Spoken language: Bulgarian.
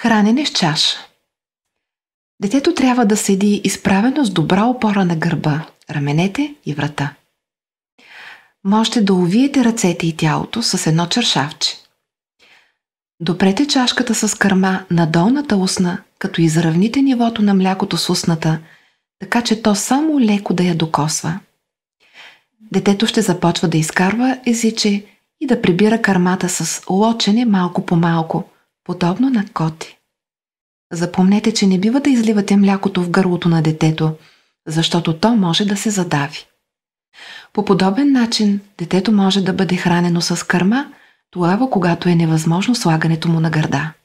Хранене с чаша. Детето трябва да седи изправено с добра опора на гърба, раменете и врата. Можете да увиете ръцете и тялото с едно чершавче. Допрете чашката с кърма на долната устна, като изравните нивото на млякото с устната, така че то само леко да я докосва. Детето ще започва да изкарва езиче и да прибира кърмата с лочене малко по малко – подобно на коти. Запомнете, че не бива да изливате млякото в гърлото на детето, защото то може да се задави. По подобен начин детето може да бъде хранено с кърма, тогава когато е невъзможно слагането му на гърда.